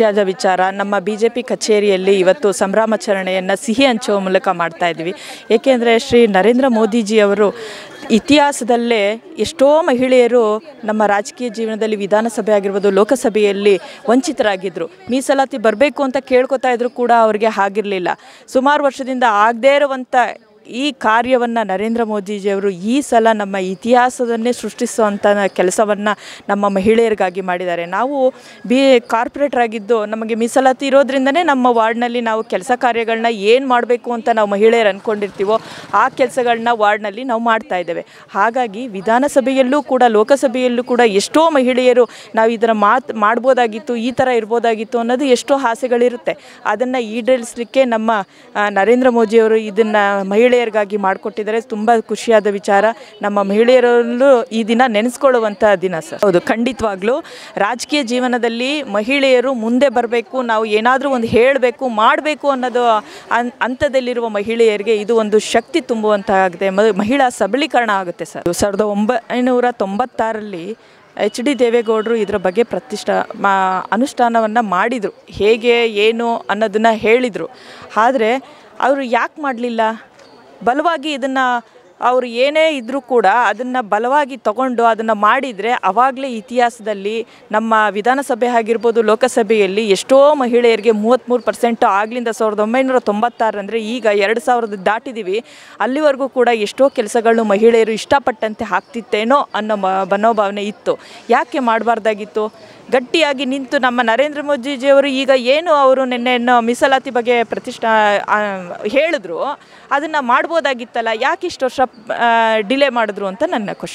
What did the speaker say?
ವಿಷಯದ ವಿಚಾರ ನಮ್ಮ ಬಿ ಜೆ ಪಿ ಕಚೇರಿಯಲ್ಲಿ ಇವತ್ತು ಸಂಭ್ರಮಾಚರಣೆಯನ್ನು ಸಿಹಿ ಹಂಚುವ ಮೂಲಕ ಮಾಡ್ತಾ ಇದ್ವಿ ಏಕೆಂದರೆ ಶ್ರೀ ನರೇಂದ್ರ ಮೋದಿಜಿಯವರು ಇತಿಹಾಸದಲ್ಲೇ ಎಷ್ಟೋ ಮಹಿಳೆಯರು ನಮ್ಮ ರಾಜಕೀಯ ಜೀವನದಲ್ಲಿ ವಿಧಾನಸಭೆ ಆಗಿರ್ಬೋದು ಲೋಕಸಭೆಯಲ್ಲಿ ವಂಚಿತರಾಗಿದ್ದರು ಮೀಸಲಾತಿ ಬರಬೇಕು ಅಂತ ಕೇಳ್ಕೊತಾ ಇದ್ರು ಕೂಡ ಅವರಿಗೆ ಆಗಿರಲಿಲ್ಲ ಸುಮಾರು ವರ್ಷದಿಂದ ಆಗದೇ ಇರುವಂಥ ಈ ಕಾರ್ಯವನ್ನು ನರೇಂದ್ರ ಮೋದಿಜಿಯವರು ಈ ಸಲ ನಮ್ಮ ಇತಿಹಾಸದನ್ನೇ ಸೃಷ್ಟಿಸುವಂಥ ಕೆಲಸವನ್ನು ನಮ್ಮ ಮಹಿಳೆಯರಿಗಾಗಿ ಮಾಡಿದ್ದಾರೆ ನಾವು ಬಿ ಕಾರ್ಪೊರೇಟ್ರಾಗಿದ್ದು ನಮಗೆ ಮೀಸಲಾತಿ ಇರೋದ್ರಿಂದನೇ ನಮ್ಮ ವಾರ್ಡ್ನಲ್ಲಿ ನಾವು ಕೆಲಸ ಕಾರ್ಯಗಳನ್ನ ಏನು ಮಾಡಬೇಕು ಅಂತ ನಾವು ಮಹಿಳೆಯರು ಅಂದ್ಕೊಂಡಿರ್ತೀವೋ ಆ ಕೆಲಸಗಳನ್ನ ವಾರ್ಡ್ನಲ್ಲಿ ನಾವು ಮಾಡ್ತಾ ಇದ್ದೇವೆ ಹಾಗಾಗಿ ವಿಧಾನಸಭೆಯಲ್ಲೂ ಕೂಡ ಲೋಕಸಭೆಯಲ್ಲೂ ಕೂಡ ಎಷ್ಟೋ ಮಹಿಳೆಯರು ನಾವು ಇದರ ಮಾತು ಮಾಡ್ಬೋದಾಗಿತ್ತು ಈ ಥರ ಇರ್ಬೋದಾಗಿತ್ತು ಅನ್ನೋದು ಎಷ್ಟೋ ಆಸೆಗಳಿರುತ್ತೆ ಅದನ್ನು ಈಡೇರಿಸಲಿಕ್ಕೆ ನಮ್ಮ ನರೇಂದ್ರ ಮೋದಿಯವರು ಇದನ್ನು ಮಹಿಳೆ ಮಹಿಳೆಯರಿಗಾಗಿ ಮಾಡಿಕೊಟ್ಟಿದ್ದಾರೆ ತುಂಬ ಖುಷಿಯಾದ ವಿಚಾರ ನಮ್ಮ ಮಹಿಳೆಯರಲ್ಲೂ ಈ ದಿನ ನೆನೆಸ್ಕೊಳ್ಳುವಂಥ ದಿನ ಸರ್ ಹೌದು ಖಂಡಿತವಾಗ್ಲು ರಾಜಕೀಯ ಜೀವನದಲ್ಲಿ ಮಹಿಳೆಯರು ಮುಂದೆ ಬರಬೇಕು ನಾವು ಏನಾದರೂ ಒಂದು ಹೇಳಬೇಕು ಮಾಡಬೇಕು ಅನ್ನೋದು ಅನ್ ಹಂತದಲ್ಲಿರುವ ಮಹಿಳೆಯರಿಗೆ ಇದು ಒಂದು ಶಕ್ತಿ ತುಂಬುವಂತಾಗಿದೆ ಮಹಿಳಾ ಸಬಲೀಕರಣ ಆಗುತ್ತೆ ಸರ್ ಸಾವಿರದ ಒಂಬೈನೂರ ತೊಂಬತ್ತಾರಲ್ಲಿ ಎಚ್ ಡಿ ದೇವೇಗೌಡರು ಇದರ ಬಗ್ಗೆ ಪ್ರತಿಷ್ಠಾ ಮಾ ಅನುಷ್ಠಾನವನ್ನು ಮಾಡಿದರು ಹೇಗೆ ಏನು ಅನ್ನೋದನ್ನು ಹೇಳಿದರು ಆದರೆ ಅವರು ಯಾಕೆ ಮಾಡಲಿಲ್ಲ ಬಲವಾಗಿ ಇದನ್ನು ಅವರು ಏನೇ ಇದ್ದರೂ ಕೂಡ ಅದನ್ನು ಬಲವಾಗಿ ತಗೊಂಡು ಅದನ್ನು ಮಾಡಿದರೆ ಅವಾಗಲೇ ಇತಿಹಾಸದಲ್ಲಿ ನಮ್ಮ ವಿಧಾನಸಭೆ ಆಗಿರ್ಬೋದು ಲೋಕಸಭೆಯಲ್ಲಿ ಎಷ್ಟೋ ಮಹಿಳೆಯರಿಗೆ ಮೂವತ್ತ್ಮೂರು ಪರ್ಸೆಂಟು ಆಗಲಿಂದ ಸಾವಿರದ ಒಂಬೈನೂರ ತೊಂಬತ್ತಾರಂದರೆ ಈಗ ಎರಡು ಸಾವಿರದ ದಾಟಿದ್ದೀವಿ ಅಲ್ಲಿವರೆಗೂ ಕೂಡ ಎಷ್ಟೋ ಕೆಲಸಗಳನ್ನು ಮಹಿಳೆಯರು ಇಷ್ಟಪಟ್ಟಂತೆ ಆಗ್ತಿತ್ತೇನೋ ಅನ್ನೋ ಮನೋಭಾವನೆ ಇತ್ತು ಯಾಕೆ ಮಾಡಬಾರ್ದಾಗಿತ್ತು ಗಟ್ಟಿಯಾಗಿ ನಿಂತು ನಮ್ಮ ನರೇಂದ್ರ ಮೋದಿಜಿಯವರು ಈಗ ಏನು ಅವರು ನಿನ್ನೆ ಮೀಸಲಾತಿ ಬಗ್ಗೆ ಪ್ರತಿಷ್ಠಾ ಹೇಳಿದ್ರು ಅದನ್ನು ಮಾಡ್ಬೋದಾಗಿತ್ತಲ್ಲ ಯಾಕೆ ಇಷ್ಟು ವರ್ಷ ಡಿಲೇ ಮಾಡಿದ್ರು ಅಂತ ನನ್ನ ಕ್ವಶನ್